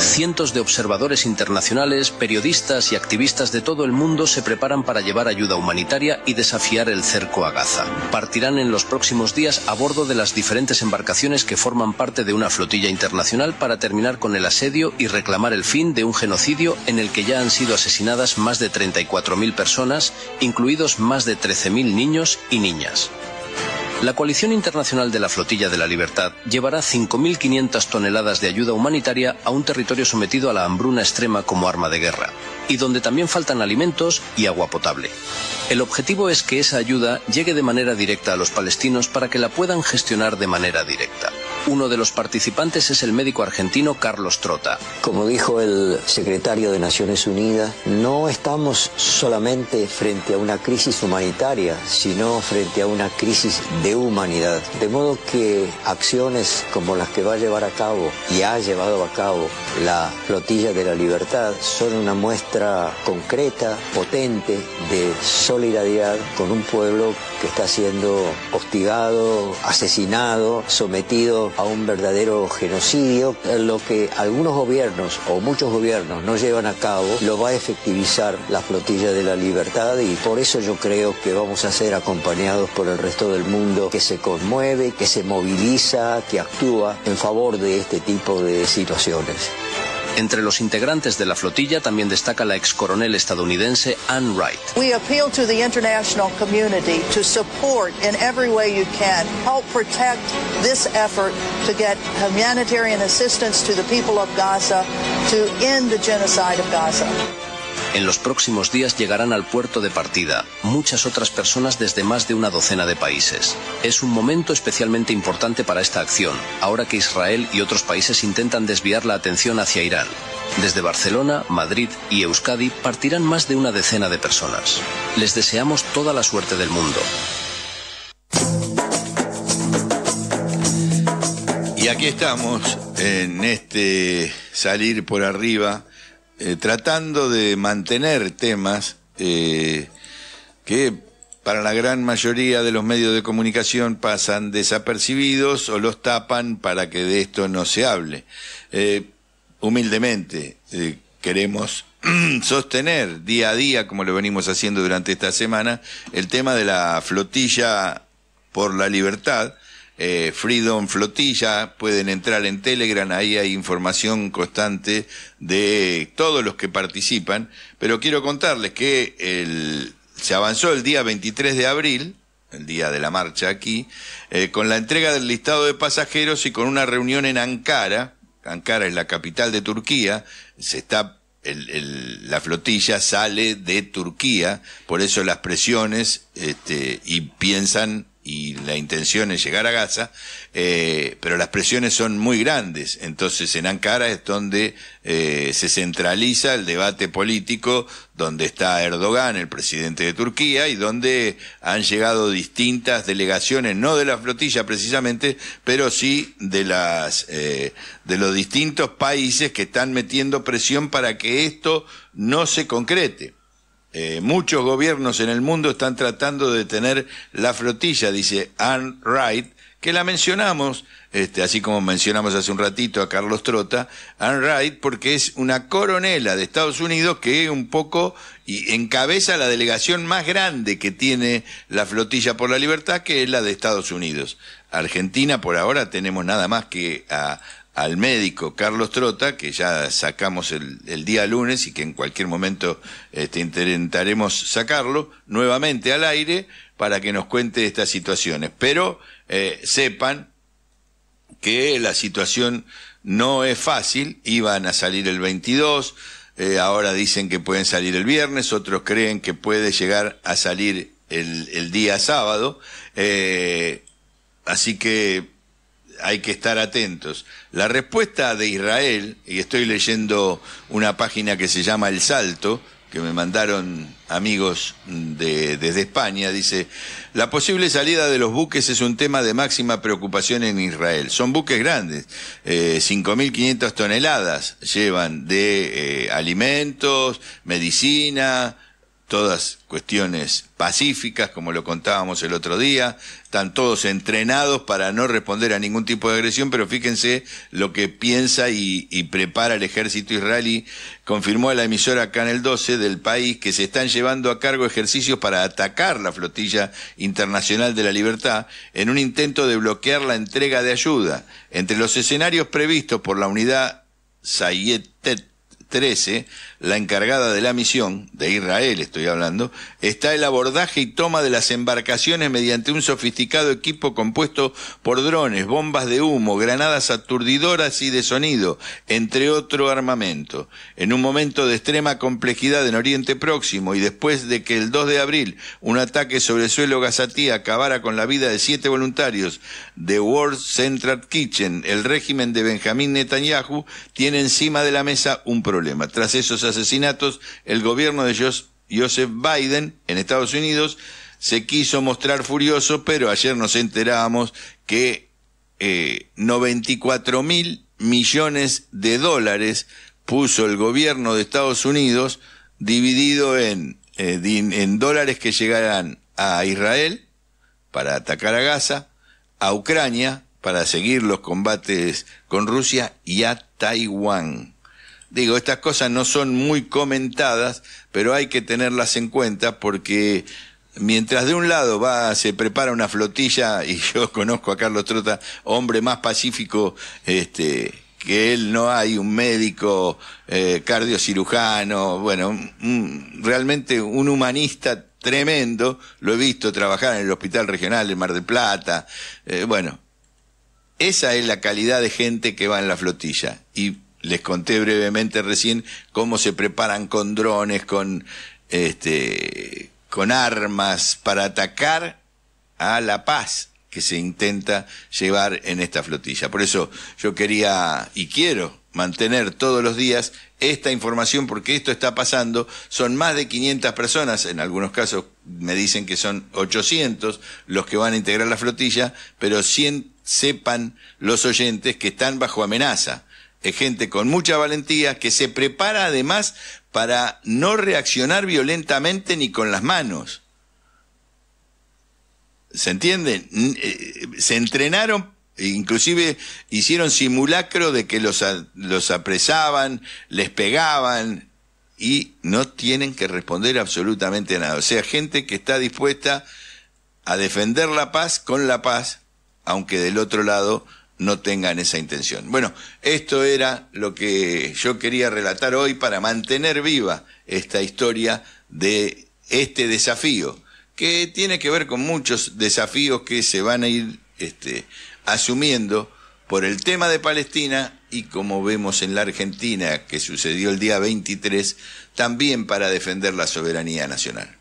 Cientos de observadores internacionales, periodistas y activistas de todo el mundo se preparan para llevar ayuda humanitaria y desafiar el cerco a Gaza. Partirán en los próximos días a bordo de las diferentes embarcaciones que forman parte de una flotilla internacional para terminar con el asedio y reclamar el fin de un genocidio en el que ya han sido asesinadas más de 34.000 personas, incluidos más de 13.000 niños y niñas. La Coalición Internacional de la Flotilla de la Libertad llevará 5.500 toneladas de ayuda humanitaria a un territorio sometido a la hambruna extrema como arma de guerra, y donde también faltan alimentos y agua potable. El objetivo es que esa ayuda llegue de manera directa a los palestinos para que la puedan gestionar de manera directa. Uno de los participantes es el médico argentino Carlos Trota. Como dijo el secretario de Naciones Unidas, no estamos solamente frente a una crisis humanitaria, sino frente a una crisis de humanidad. De modo que acciones como las que va a llevar a cabo y ha llevado a cabo la Flotilla de la Libertad son una muestra concreta, potente, de solidaridad con un pueblo que está siendo hostigado, asesinado, sometido a un verdadero genocidio. Eh, lo que algunos gobiernos o muchos gobiernos no llevan a cabo lo va a efectivizar la flotilla de la libertad y por eso yo creo que vamos a ser acompañados por el resto del mundo que se conmueve, que se moviliza, que actúa en favor de este tipo de situaciones. Entre los integrantes de la flotilla también destaca la ex coronel estadounidense Anne Wright. We appeal to the international community to support in every way you can, help protect this effort to get humanitarian assistance to the people of Gaza, to end the genocide of Gaza. En los próximos días llegarán al puerto de partida muchas otras personas desde más de una docena de países. Es un momento especialmente importante para esta acción, ahora que Israel y otros países intentan desviar la atención hacia Irán. Desde Barcelona, Madrid y Euskadi partirán más de una decena de personas. Les deseamos toda la suerte del mundo. Y aquí estamos en este salir por arriba eh, tratando de mantener temas eh, que para la gran mayoría de los medios de comunicación pasan desapercibidos o los tapan para que de esto no se hable. Eh, humildemente, queremos sostener día a día, como lo venimos haciendo durante esta semana, el tema de la flotilla por la libertad, eh, Freedom Flotilla, pueden entrar en Telegram, ahí hay información constante de todos los que participan, pero quiero contarles que se avanzó el día 23 de abril, el día de la marcha aquí, eh, con la entrega del listado de pasajeros y con una reunión en Ankara, Ankara es la capital de Turquía, se está la flotilla sale de Turquía, por eso las presiones este, y piensan y la intención es llegar a Gaza, eh, pero las presiones son muy grandes. Entonces en Ankara es donde eh, se centraliza el debate político, donde está Erdogan, el presidente de Turquía, y donde han llegado distintas delegaciones, no de la flotilla precisamente, pero sí de las eh, de los distintos países que están metiendo presión para que esto no se concrete. Eh, muchos gobiernos en el mundo están tratando de tener la flotilla, dice Anne Wright, que la mencionamos, este, así como mencionamos hace un ratito a Carlos Trota, Anne Wright, porque es una coronela de Estados Unidos que un poco y encabeza la delegación más grande que tiene la flotilla por la libertad, que es la de Estados Unidos. Argentina por ahora tenemos nada más que a, al médico Carlos Trota, que ya sacamos el, día lunes y que en cualquier momento este, intentaremos sacarlo nuevamente al aire para que nos cuente estas situaciones. Pero eh, sepan que la situación no es fácil, iban a salir el 22, eh, ahora dicen que pueden salir el viernes, otros creen que puede llegar a salir el, día sábado. Eh, así que hay que estar atentos. La respuesta de Israel, y estoy leyendo una página que se llama El Salto, que me mandaron amigos desde España, dice, la posible salida de los buques es un tema de máxima preocupación en Israel. Son buques grandes, 5.500 eh, toneladas llevan de eh, alimentos, medicina, todas cuestiones pacíficas, como lo contábamos el otro día, están todos entrenados para no responder a ningún tipo de agresión, pero fíjense lo que piensa y, prepara el ejército israelí, confirmó la emisora Canal 12 del país que se están llevando a cargo ejercicios para atacar la flotilla internacional de la libertad en un intento de bloquear la entrega de ayuda. Entre los escenarios previstos por la unidad Sayet 13, la encargada de la misión, de Israel estoy hablando, está el abordaje y toma de las embarcaciones mediante un sofisticado equipo compuesto por drones, bombas de humo, granadas aturdidoras y de sonido, entre otro armamento. En un momento de extrema complejidad en Oriente Próximo y después de que el 2 de abril un ataque sobre el suelo gazatí acabara con la vida de siete voluntarios de World Central Kitchen, el régimen de Benjamín Netanyahu tiene encima de la mesa un problema. Tras esos asesinatos, el gobierno de Joseph Biden en Estados Unidos se quiso mostrar furioso, pero ayer nos enterábamos que 94 eh, mil millones de dólares puso el gobierno de Estados Unidos dividido en, eh, en dólares que llegarán a Israel para atacar a Gaza, a Ucrania para seguir los combates con Rusia y a Taiwán. Digo, estas cosas no son muy comentadas, pero hay que tenerlas en cuenta porque mientras de un lado va, se prepara una flotilla, y yo conozco a Carlos Trota, hombre más pacífico, este, que él no hay un médico eh, cardiocirujano, bueno, realmente un humanista tremendo, lo he visto trabajar en el Hospital Regional de Mar del Plata, eh, bueno, esa es la calidad de gente que va en la flotilla y les conté brevemente recién cómo se preparan con drones, con este, con armas para atacar a la paz que se intenta llevar en esta flotilla. Por eso yo quería y quiero mantener todos los días esta información porque esto está pasando. Son más de 500 personas, en algunos casos me dicen que son 800 los que van a integrar la flotilla, pero sepan los oyentes que están bajo amenaza es gente con mucha valentía que se prepara además para no reaccionar violentamente ni con las manos. ¿Se entiende? Eh, se entrenaron, e inclusive hicieron simulacro de que los, los apresaban, les pegaban y no tienen que responder absolutamente nada. O sea, gente que está dispuesta a defender la paz con la paz, aunque del otro lado no tengan esa intención. Bueno, esto era lo que yo quería relatar hoy para mantener viva esta historia de este desafío, que tiene que ver con muchos desafíos que se van a ir este, asumiendo por el tema de Palestina y como vemos en la Argentina, que sucedió el día 23, también para defender la soberanía nacional.